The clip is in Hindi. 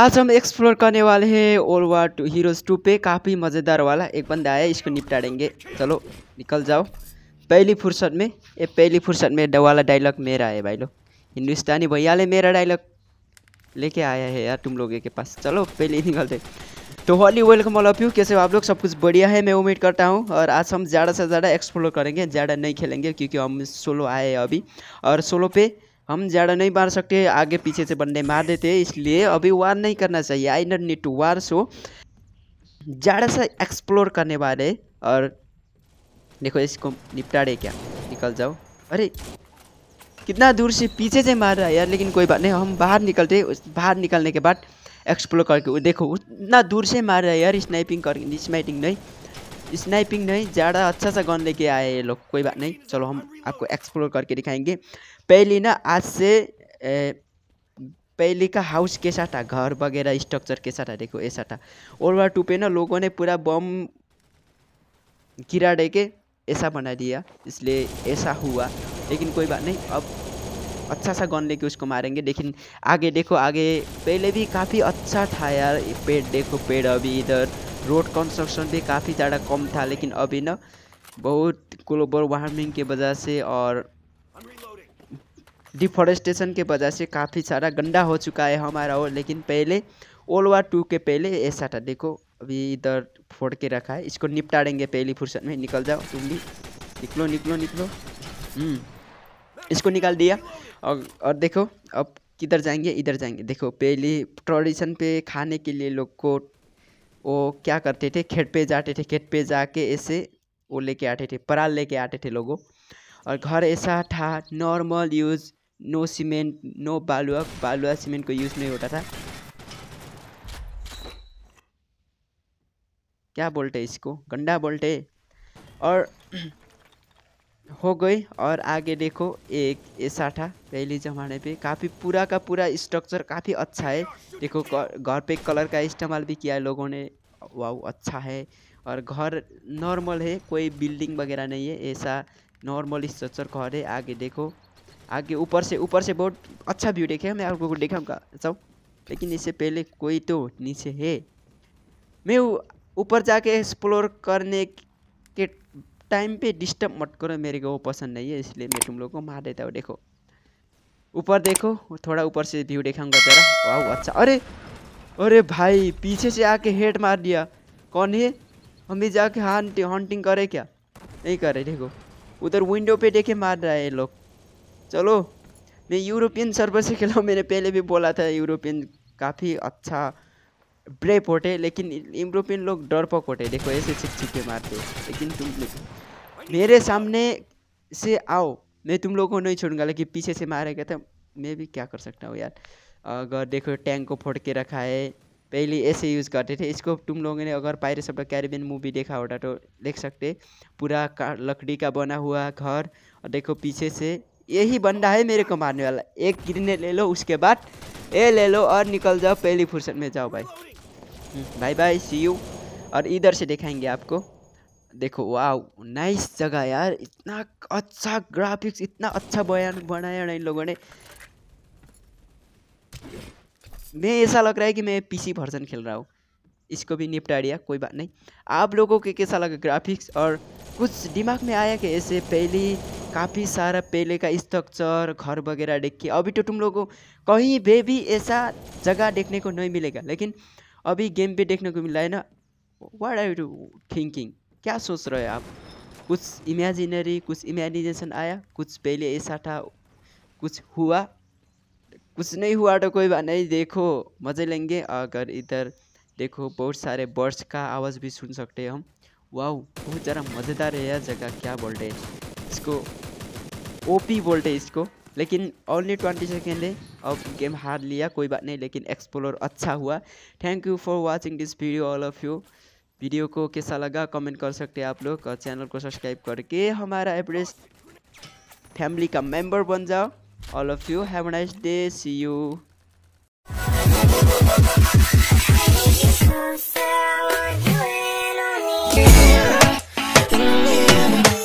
आज हम एक्सप्लोर करने वाले हैं ओल वार टू हीरोज़ टू पे काफ़ी मज़ेदार वाला एक बंदा आया इसको देंगे चलो निकल जाओ पहली फुर्सत में ये पहली फुर्सत में वाला डायलॉग मेरा है भाई लोग हिंदुस्तानी भैया ने मेरा डायलॉग लेके आया है यार तुम लोगों के पास चलो पहले ही निकलते तो हॉली वेलकम ऑल ऑफ यू कैसे आप लोग सब कुछ बढ़िया है मैं उम्मीद करता हूँ और आज हम ज़्यादा से ज़्यादा एक्सप्लोर करेंगे ज़्यादा नहीं खेलेंगे क्योंकि हम सोलो आए हैं अभी और सोलो पे हम ज़्यादा नहीं मार सकते आगे पीछे से बंदे मार देते इसलिए अभी वार नहीं करना चाहिए I not need to war so ज़्यादा सा एक्सप्लोर करने वाले और देखो इसको निपटा रहे क्या निकल जाओ अरे कितना दूर से पीछे से मार रहा है यार लेकिन कोई बात नहीं हम बाहर निकलते बाहर निकलने के बाद एक्सप्लोर करके देखो उतना दूर से मार रहा है यार स्नाइपिंग करके स्नाइपिंग नहीं स्नाइपिंग नहीं ज़्यादा अच्छा सा गन लेके आए ये लोग कोई बात नहीं चलो हम आपको एक्सप्लोर करके दिखाएंगे पहली ना आज से ए, पहले का हाउस कैसा था घर वगैरह स्ट्रक्चर कैसा था देखो ऐसा था और वह टू पे ना लोगों ने पूरा बम गिरा दे के ऐसा बना दिया इसलिए ऐसा हुआ लेकिन कोई बात नहीं अब अच्छा सा गन लेके उसको मारेंगे लेकिन आगे देखो आगे पहले भी काफ़ी अच्छा था यार पेड़ देखो पेड़ अभी इधर रोड कंस्ट्रक्शन भी काफ़ी ज़्यादा कम था लेकिन अभी ना बहुत ग्लोबल वार्मिंग के वजह से और डिफॉरेस्टेशन के वजह से काफ़ी सारा गंदा हो चुका है हमारा और लेकिन पहले ओल्ड वार टू के पहले ऐसा था देखो अभी इधर फोड़ के रखा है इसको देंगे पहली फुर्सत में निकल जाओ तुम भी निकलो निकलो निकलो हम्म, इसको निकाल दिया और और देखो अब किधर जाएंगे इधर जाएंगे देखो पहली ट्रेडिशन पे खाने के लिए लोग को वो क्या करते थे खेत पे जाते थे खेत पे जाके ऐसे वो लेके आते थे पराल लेके आते थे लोगों और घर ऐसा था normal use no cement no बालुआ बालुआ सीमेंट को यूज़ नहीं होता था क्या बोलते इसको गंडा बोलते और हो गई और आगे देखो एक ऐसा था पहले ज़माने पे काफ़ी पूरा का पूरा स्ट्रक्चर काफ़ी अच्छा है देखो घर पे कलर का इस्तेमाल भी किया है लोगों ने वाओ अच्छा है और घर नॉर्मल है कोई बिल्डिंग वगैरह नहीं है ऐसा नॉर्मल स्ट्रक्चर घर है आगे देखो आगे ऊपर से ऊपर से बहुत अच्छा व्यू देखे मैं आपको को देखाऊंगा सब लेकिन इससे पहले कोई तो नीचे है मैं ऊपर जाके एक्सप्लोर करने के टाइम पे डिस्टर्ब मत करो मेरे को वो पसंद नहीं है इसलिए मैं तुम लोगों को मार देता हूँ देखो ऊपर देखो थोड़ा ऊपर से व्यू देखाऊंगा जरा वाह अच्छा अरे अरे भाई पीछे से आके हेड मार दिया कौन है हम भी जाके हॉन्टिंग हॉन्टिंग करे क्या नहीं करे देखो उधर विंडो पे देखे मार रहा है ये लोग चलो मैं यूरोपियन सर्वर से खेला मैंने पहले भी बोला था यूरोपियन काफ़ी अच्छा ब्रेप होटे लेकिन यूरोपियन लोग पक होटे देखो ऐसे छिप छिप के मारते लेकिन तुम लोग मेरे सामने से आओ मैं तुम लोगों को नहीं छोड़ूंगा लेकिन पीछे से मारे गए तो थे मैं भी क्या कर सकता हूँ यार अगर देखो टैंक को फोड़ के रखा है पहले ऐसे यूज़ करते थे इसको तुम लोगों ने अगर pirates of the Caribbean movie देखा होता तो देख सकते पूरा लकड़ी का बना हुआ घर और देखो पीछे से यही बंदा है मेरे को मारने वाला एक गिरने ले लो उसके बाद ए ले लो और निकल जाओ पहली फुर्सत में जाओ भाई बाय बाय सी यू और इधर से दिखाएंगे आपको देखो वाह नाइस जगह यार इतना अच्छा ग्राफिक्स इतना अच्छा बयान बनाया इन लोगों ने मैं ऐसा लग रहा है कि मैं पीसी वर्जन खेल रहा हूँ इसको भी निपटा दिया कोई बात नहीं आप लोगों के कैसा लगा ग्राफिक्स और कुछ दिमाग में आया कि ऐसे पहले काफ़ी सारा पहले का स्ट्रक्चर घर वगैरह देख के अभी तो तुम लोगों को कहीं पर भी ऐसा जगह देखने को नहीं मिलेगा लेकिन अभी गेम पे देखने को मिला है ना वाट आर यू थिंकिंग क्या सोच रहे हो आप कुछ इमेजिनरी कुछ इमेजिनेशन आया कुछ पहले ऐसा था कुछ हुआ कुछ नहीं हुआ तो कोई बात नहीं देखो मज़े लेंगे अगर इधर देखो बहुत सारे बर्ड्स का आवाज़ भी सुन सकते हैं हम वाह बहुत ज़्यादा मज़ेदार है यह जगह क्या बोलते हैं इसको ओपी बोलते हैं इसको लेकिन ओनली ट्वेंटी सेकेंड है अब गेम हार लिया कोई बात नहीं लेकिन एक्सप्लोर अच्छा हुआ thank you for watching this video all of you video को कैसा लगा कमेंट कर सकते हैं आप लोग चैनल को सब्सक्राइब करके हमारा एवरेज फैमिली का मेंबर बन जाओ all of you have a nice day see you